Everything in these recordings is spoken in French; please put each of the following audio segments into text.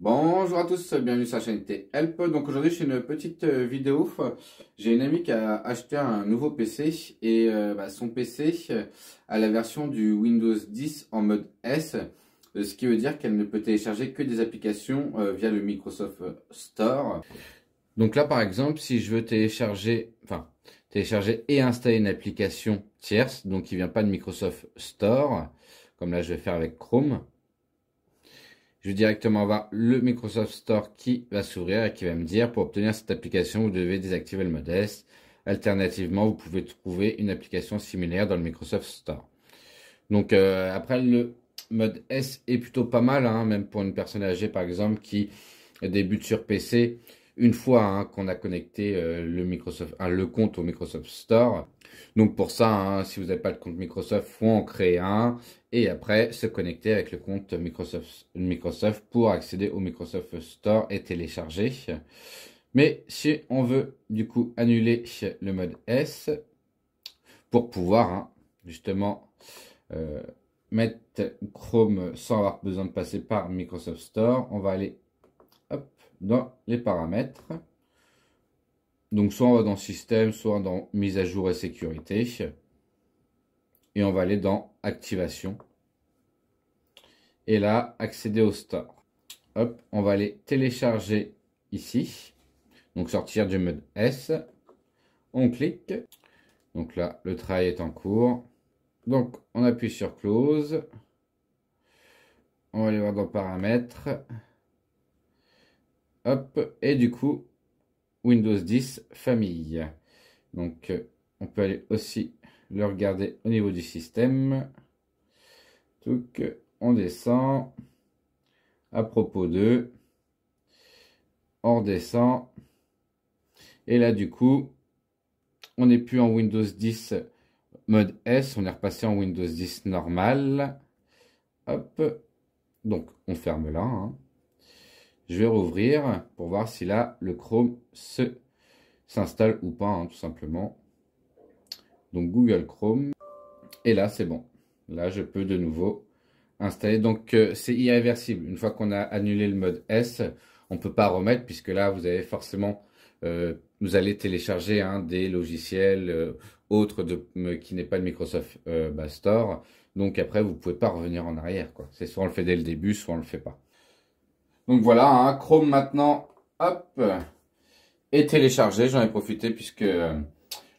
Bonjour à tous, bienvenue sur la chaîne Help. Donc aujourd'hui je fais une petite euh, vidéo. J'ai une amie qui a acheté un nouveau PC et euh, bah, son PC a la version du Windows 10 en mode S, euh, ce qui veut dire qu'elle ne peut télécharger que des applications via le Microsoft Store. Donc là par exemple, si je veux télécharger, enfin télécharger et installer une application tierce, donc qui vient pas de Microsoft Store, comme là je vais faire avec Chrome, je vais directement voir le Microsoft Store qui va s'ouvrir et qui va me dire pour obtenir cette application, vous devez désactiver le S. Alternativement, vous pouvez trouver une application similaire dans le Microsoft Store. Donc euh, après, le mode S est plutôt pas mal, hein, même pour une personne âgée par exemple qui débute sur PC une fois hein, qu'on a connecté euh, le, compte au Microsoft Store. Donc pour ça, hein, si vous n'avez pas le compte Microsoft, faut en créer un et après se connecter avec le compte Microsoft, Microsoft pour accéder au Microsoft Store et télécharger. Mais si on veut du coup annuler le mode S pour pouvoir hein, justement euh, mettre Chrome sans avoir besoin de passer par Microsoft Store, on va aller dans les paramètres. Donc soit on va dans système, soit dans mise à jour et sécurité. Et on va aller dans activation. Et là, accéder au store. Hop, on va aller télécharger ici. Donc sortir du mode S. On clique. Donc là, le travail est en cours. Donc on appuie sur close. On va aller voir dans paramètres et du coup, Windows 10 famille. Donc, on peut aller aussi le regarder au niveau du système. Donc, on descend. À propos de. On redescend. Et là, du coup, on n'est plus en Windows 10 mode S, on est repassé en Windows 10 normal. Hop. Donc, on ferme là. Hein. Je vais rouvrir pour voir si là le Chrome se s'installe ou pas, hein, tout simplement. Donc Google Chrome. Et là, c'est bon. Là, je peux de nouveau installer. Donc, euh, c'est irréversible. Une fois qu'on a annulé le mode S, on ne peut pas remettre puisque là, vous avez forcément, euh, vous allez télécharger hein, des logiciels euh, autres de, qui n'est pas le Microsoft bah, Store. Donc après, vous ne pouvez pas revenir en arrière. C'est soit on le fait dès le début, soit on ne le fait pas. Donc voilà, hein, Chrome maintenant, hop, est téléchargé. J'en ai profité puisque euh,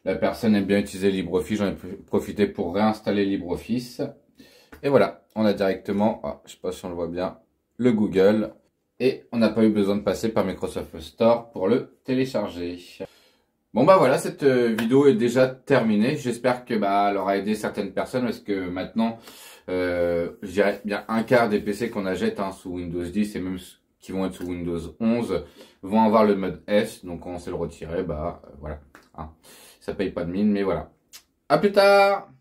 la personne aime bien utiliser LibreOffice. J'en ai profité pour réinstaller LibreOffice. Et voilà, on a directement, je ah, je sais pas si on le voit bien, le Google. Et on n'a pas eu besoin de passer par Microsoft Store pour le télécharger. Bon bah voilà, cette euh, vidéo est déjà terminée. J'espère que bah elle aura aidé certaines personnes parce que maintenant, euh, je dirais bien un quart des PC qu'on achète hein, sous Windows 10 et même qui vont être sous Windows 11 vont avoir le mode S. Donc on sait le retirer, bah euh, voilà, hein. ça paye pas de mine, mais voilà. À plus tard